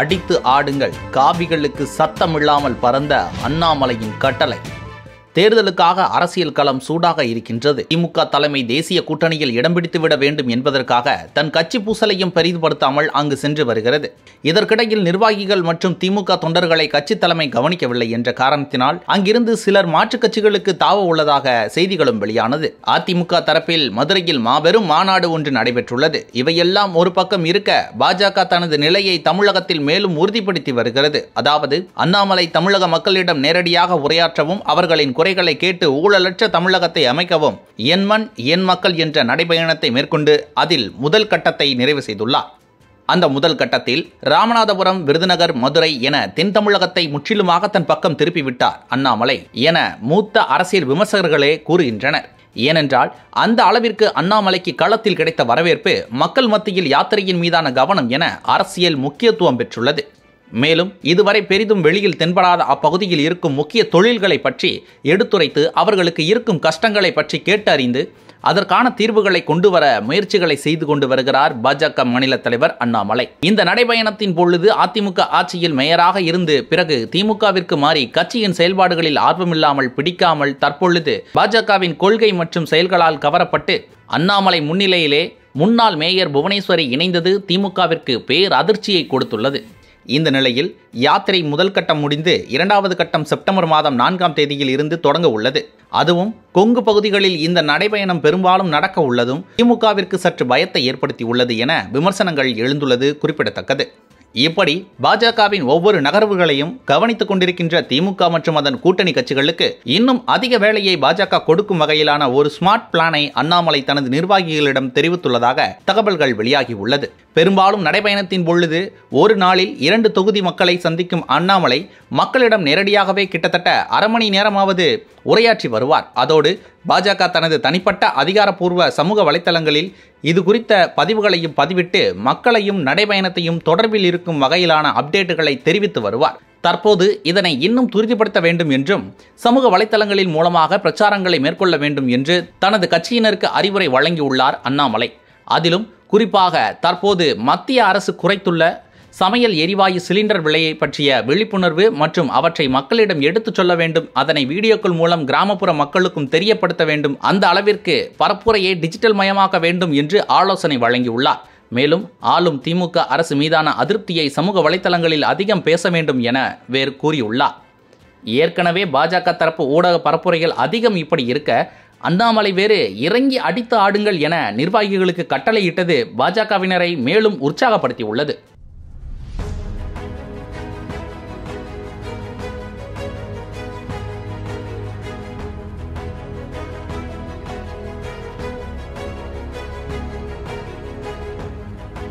அடித்து ஆடுங்கள் காவிகளுக்கு சத்தமில்லாமல் பறந்த அண்ணாமலையின் கட்டளை தேர்தலுக்காக அரசியல் களம் சூடாக இருக்கின்றது திமுக தலைமை தேசிய கூட்டணியில் இடம் பிடித்துவிட வேண்டும் என்பதற்காக தன் கட்சி பூசலையும் பெரிதுபடுத்தாமல் அங்கு சென்று வருகிறது இதற்கிடையில் நிர்வாகிகள் மற்றும் திமுக தொண்டர்களை கட்சி தலைமை கவனிக்கவில்லை என்ற காரணத்தினால் அங்கிருந்து சிலர் மாற்றுக் கட்சிகளுக்கு தாவ உள்ளதாக செய்திகளும் வெளியானது அதிமுக தரப்பில் மதுரையில் மாபெரும் மாநாடு ஒன்று நடைபெற்றுள்ளது இவையெல்லாம் ஒரு பக்கம் இருக்க பாஜக தனது நிலையை தமிழகத்தில் மேலும் உறுதிப்படுத்தி வருகிறது அதாவது அண்ணாமலை தமிழக மக்களிடம் நேரடியாக உரையாற்றவும் அவர்களின் குறைகளை கேட்டு ஊழலற்ற தமிழகத்தை அமைக்கவும் என் மண் என் மக்கள் என்ற நடைபயணத்தை மேற்கொண்டு அதில் முதல் கட்டத்தை நிறைவு செய்துள்ளார் அந்த முதல் கட்டத்தில் ராமநாதபுரம் விருதுநகர் மதுரை என தென் தமிழகத்தை முற்றிலுமாக தன் பக்கம் திருப்பிவிட்டார் அண்ணாமலை என மூத்த அரசியல் விமர்சகர்களே கூறுகின்றனர் ஏனென்றால் அந்த அளவிற்கு அண்ணாமலைக்கு களத்தில் கிடைத்த வரவேற்பு மக்கள் மத்தியில் யாத்திரையின் மீதான கவனம் என அரசியல் முக்கியத்துவம் பெற்றுள்ளது மேலும் இதுவரை பெரிதும் வெளியில் தென்படாத அப்பகுதியில் இருக்கும் முக்கிய தொழில்களை பற்றி எடுத்துரைத்து அவர்களுக்கு இருக்கும் கஷ்டங்களை பற்றி கேட்டறிந்து அதற்கான தீர்வுகளை கொண்டு வர முயற்சிகளை செய்து கொண்டு வருகிறார் பாஜக மாநில தலைவர் அண்ணாமலை இந்த நடைபயணத்தின் பொழுது அதிமுக ஆட்சியில் மேயராக இருந்து பிறகு திமுகவிற்கு மாறி கட்சியின் செயல்பாடுகளில் ஆர்வமில்லாமல் பிடிக்காமல் தற்பொழுது பாஜகவின் கொள்கை மற்றும் செயல்களால் கவரப்பட்டு அண்ணாமலை முன்னிலையிலே முன்னாள் மேயர் புவனேஸ்வரி இணைந்தது திமுகவிற்கு பேர் அதிர்ச்சியை கொடுத்துள்ளது இந்த நிலையில் யாத்திரை முதல் கட்டம் முடிந்து இரண்டாவது கட்டம் செப்டம்பர் மாதம் நான்காம் தேதியில் இருந்து தொடங்க உள்ளது அதுவும் கொங்கு பகுதிகளில் இந்த நடைபயணம் பெரும்பாலும் நடக்க உள்ளதும் திமுகவிற்கு சற்று பயத்தை ஏற்படுத்தி உள்ளது என விமர்சனங்கள் எழுந்துள்ளது குறிப்பிடத்தக்கது இப்படி பாஜகவின் ஒவ்வொரு நகர்வுகளையும் கவனித்துக் கொண்டிருக்கின்ற திமுக மற்றும் அதன் கூட்டணி கட்சிகளுக்கு இன்னும் அதிக வேலையை பாஜக கொடுக்கும் வகையிலான ஒரு ஸ்மார்ட் பிளானை அண்ணாமலை தனது நிர்வாகிகளிடம் தெரிவித்துள்ளதாக தகவல்கள் வெளியாகி உள்ளது பெரும்பாலும் நடைபயணத்தின் பொழுது ஒரு நாளில் இரண்டு தொகுதி மக்களை சந்திக்கும் அண்ணாமலை மக்களிடம் நேரடியாகவே கிட்டத்தட்ட அரை மணி நேரமாவது உரையாற்றி வருவார் அதோடு பாஜக தனது தனிப்பட்ட அதிகாரப்பூர்வ சமூக வலைத்தளங்களில் இது குறித்த பதிவுகளையும் பதிவிட்டு மக்களையும் நடைபயணத்தையும் தொடர்பில் இருக்கும் வகையிலான அப்டேட்டுகளை தெரிவித்து வருவார் தற்போது இதனை இன்னும் துரிதப்படுத்த வேண்டும் என்றும் சமூக வலைத்தளங்களின் மூலமாக பிரச்சாரங்களை மேற்கொள்ள வேண்டும் என்று தனது கட்சியினருக்கு அறிவுரை வழங்கியுள்ளார் அண்ணாமலை அதிலும் குறிப்பாக தற்போது மத்திய அரசு குறைத்துள்ள சமையல் எரிவாயு சிலிண்டர் விலையை பற்றிய விழிப்புணர்வு மற்றும் அவற்றை மக்களிடம் எடுத்துச் சொல்ல வேண்டும் அதனை வீடியோக்கள் மூலம் கிராமப்புற மக்களுக்கும் தெரியப்படுத்த வேண்டும் அந்த அளவிற்கு பரப்புரையை டிஜிட்டல் மயமாக்க வேண்டும் என்று ஆலோசனை வழங்கியுள்ளார் மேலும் ஆளும் திமுக அரசு மீதான அதிருப்தியை சமூக வலைதளங்களில் அதிகம் பேச வேண்டும் என வேறு கூறியுள்ளார் ஏற்கனவே பாஜக தரப்பு ஊடக பரப்புரைகள் அதிகம் இப்படி இருக்க அண்ணாமலை வேறு இறங்கி அடித்து ஆடுங்கள் என நிர்வாகிகளுக்கு கட்டளையிட்டது பாஜகவினரை மேலும் உற்சாகப்படுத்தியுள்ளது